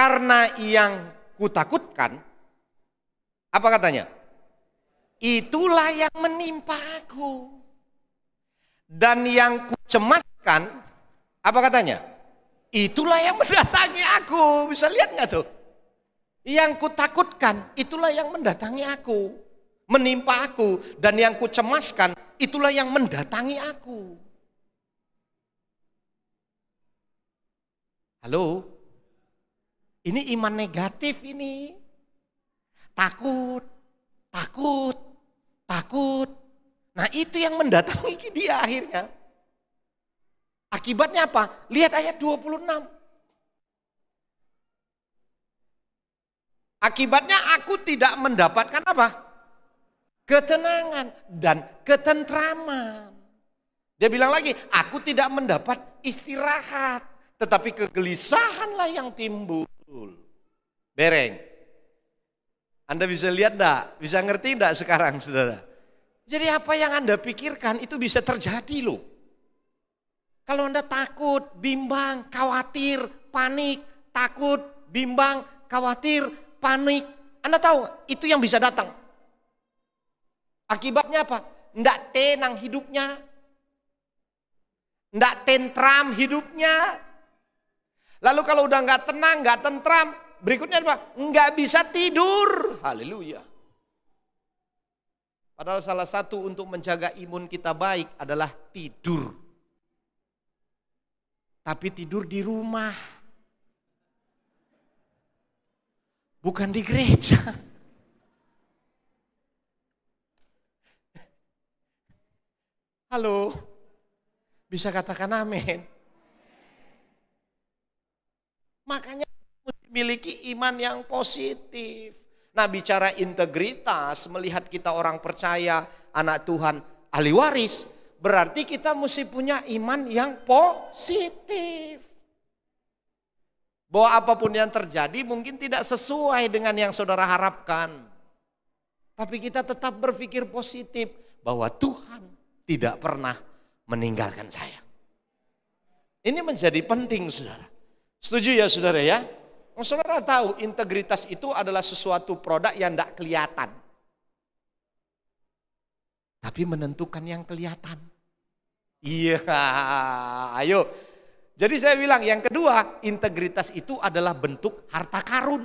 Karena yang kutakutkan, apa katanya? Itulah yang menimpa aku. Dan yang kucemaskan, apa katanya? Itulah yang mendatangi aku. Bisa lihat nggak tuh? Yang kutakutkan, itulah yang mendatangi aku. Menimpa aku. Dan yang kucemaskan, itulah yang mendatangi aku. Halo? Ini iman negatif ini. Takut, takut, takut. Nah itu yang mendatangi dia akhirnya. Akibatnya apa? Lihat ayat 26. Akibatnya aku tidak mendapatkan apa? Ketenangan dan ketentraman. Dia bilang lagi, aku tidak mendapat istirahat. Tetapi kegelisahanlah yang timbul. Betul. Bereng. Anda bisa lihat enggak? Bisa ngerti enggak sekarang saudara? Jadi apa yang Anda pikirkan itu bisa terjadi loh. Kalau Anda takut, bimbang, khawatir, panik, takut, bimbang, khawatir, panik. Anda tahu itu yang bisa datang. Akibatnya apa? Tidak tenang hidupnya. tidak tentram hidupnya. Lalu kalau udah nggak tenang, nggak tentram, berikutnya apa? Nggak bisa tidur. Haleluya. Padahal salah satu untuk menjaga imun kita baik adalah tidur. Tapi tidur di rumah. Bukan di gereja. Halo, bisa katakan amin. Makanya miliki iman yang positif. Nah bicara integritas, melihat kita orang percaya, anak Tuhan, ahli waris. Berarti kita mesti punya iman yang positif. Bahwa apapun yang terjadi mungkin tidak sesuai dengan yang saudara harapkan. Tapi kita tetap berpikir positif bahwa Tuhan tidak pernah meninggalkan saya. Ini menjadi penting saudara. Setuju ya saudara ya? Oh, saudara tahu integritas itu adalah sesuatu produk yang tidak kelihatan. Tapi menentukan yang kelihatan. Iya, ayo. Jadi saya bilang yang kedua, integritas itu adalah bentuk harta karun.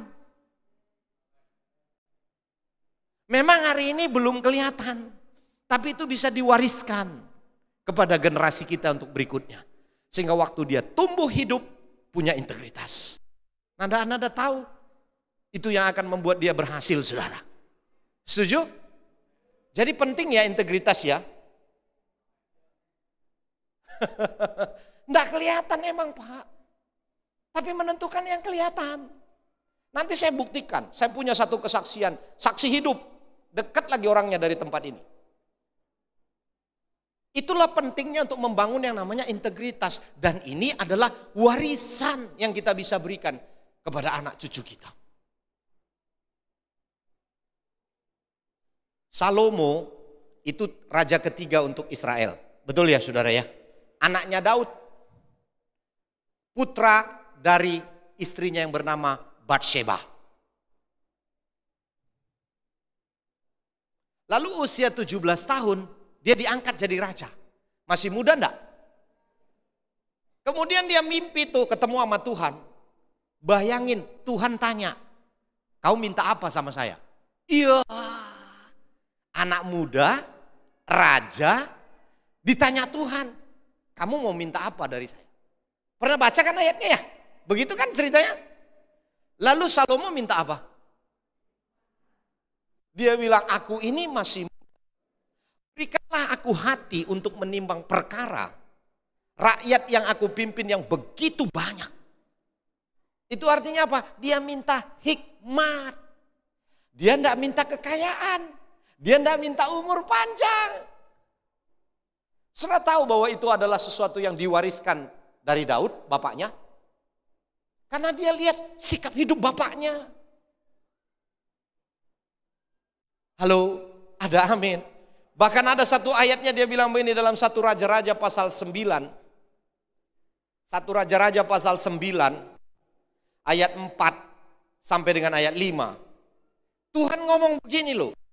Memang hari ini belum kelihatan, tapi itu bisa diwariskan kepada generasi kita untuk berikutnya. Sehingga waktu dia tumbuh hidup, punya integritas. Nada nanda tahu itu yang akan membuat dia berhasil, saudara. Setuju? Jadi penting ya integritas ya. Tidak kelihatan emang Pak. Tapi menentukan yang kelihatan. Nanti saya buktikan, saya punya satu kesaksian, saksi hidup. Dekat lagi orangnya dari tempat ini. Itulah pentingnya untuk membangun yang namanya integritas. Dan ini adalah warisan yang kita bisa berikan kepada anak cucu kita. Salomo itu raja ketiga untuk Israel. Betul ya saudara ya? Anaknya Daud. Putra dari istrinya yang bernama Bathsheba. Lalu usia 17 tahun, dia diangkat jadi raja. Masih muda enggak? Kemudian dia mimpi tuh ketemu sama Tuhan. Bayangin Tuhan tanya, kau minta apa sama saya? Iya, anak muda, raja, ditanya Tuhan, kamu mau minta apa dari saya? Pernah baca kan ayatnya ya? Begitu kan ceritanya? Lalu Salomo minta apa? Dia bilang, aku ini masih Takutlah aku hati untuk menimbang perkara. Rakyat yang aku pimpin yang begitu banyak. Itu artinya apa? Dia minta hikmat. Dia tidak minta kekayaan. Dia tidak minta umur panjang. Sudah tahu bahwa itu adalah sesuatu yang diwariskan dari Daud, bapaknya. Karena dia lihat sikap hidup bapaknya. Halo, ada amin. Bahkan ada satu ayatnya dia bilang begini dalam satu raja-raja pasal 9. Satu raja-raja pasal 9 ayat 4 sampai dengan ayat 5. Tuhan ngomong begini loh.